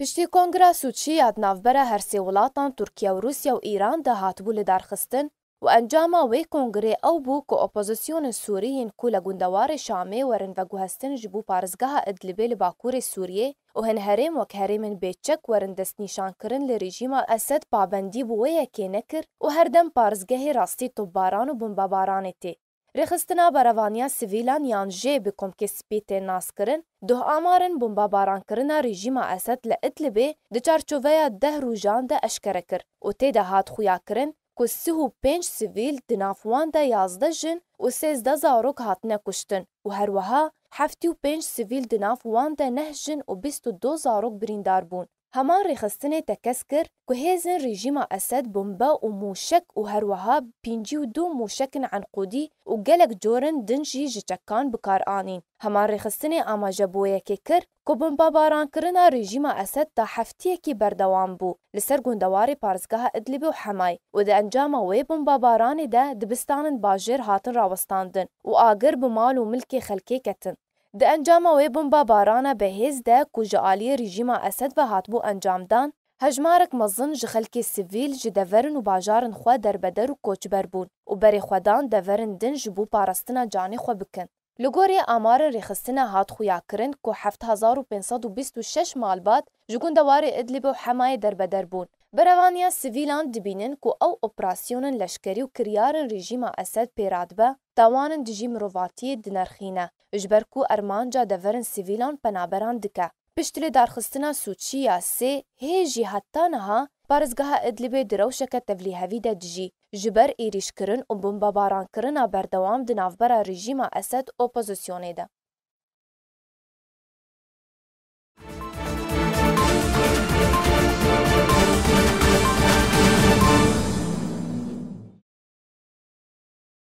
پشتی کۆنگرا سوچی هر سی ولاتان ترکیه و رووسیا و ده هات بول درخستن و ئەنجاما وەی کۆنگرێ ئەو بوو کە ئۆپۆزیسیۆنە سووریین گندوار شامه گوندەوارێ شامێ وەرن جبو پارزگاه ادلبه لباکور سوریه و هن هرم و هەن هەرێم وەک هەرێمن بێچەک وەرن دەستنیشانکردن لە پابندی ئەسد پابەندی بووەیەکێ نەکرد و هردم پارێزگەهی ڕاستی تۆباران و بمبابارانێ تی. Rexistina Baravaniya sivîlan yan jê bi komkespî tê naskirin, duh amarên bombabarankirina rejîma Esed li Idlibê di çarçoveya deh rûjan de eşkere kir û tê de hat xuyakirin ku sih û pênc sivîl di nav wan de yazda jin û sêzda zarok hatine kuştin û herweha heftî û pênc sivîl di nav wan de neh jin û bîst û du zarok birîndar bûn. همان رخستنه تکسکر که هیزن رژیم اسد بمبا و موشک و هروها پینجی و دو موشکن عنقودی و گلک جورن دنجی جچکان بکار آنین. همان رخستنه اما جبویه که کر که بمبا باران کرنا رژیم اسد تا هفتیه که بردوام بو لسر گندواری پارزگاه ادلب و حمای و ده انجام وی بمبا بارانی ده دبستان باجر هاتن راوستاندن و آگر بمال و ملک خلکی کتن. د انجام وی بمبا بارانا بهیز ده کو جالی رژیم اسد و هات بو انجام دان هجمارک مزن ج خلکی سیویل ج دورن و باجارن خو در بدر کوچ بر بون و بری خدان دورن دن ج بو پارستنا جانی خو بکن لګوري امار رخصتنا هات خو یا کرن 7526 مال باد ج ادلب او حمای در بدر بون بەرەوانیا سڤیلان دبینن کو ئەو ئۆپراسیۆنن لەشکری و کریارن ڕژیما ئەسەد پێرادبە تاوانن دژی مرۆڤاتیە دنرخینە ژبەر و ئەرمانجا دەڤرن سڤیلان پەنابەران دکە پشت لێ دارخستنا سوچی یا سێ هێژی هەتانەها پارێزگەها ئەدلبێ درەوشەکە تەڤلیهەوی دەدژی ji ber êrîşkirin û bombebarankirin a berdewam di navbera rejîma Esed opozîsyonê de.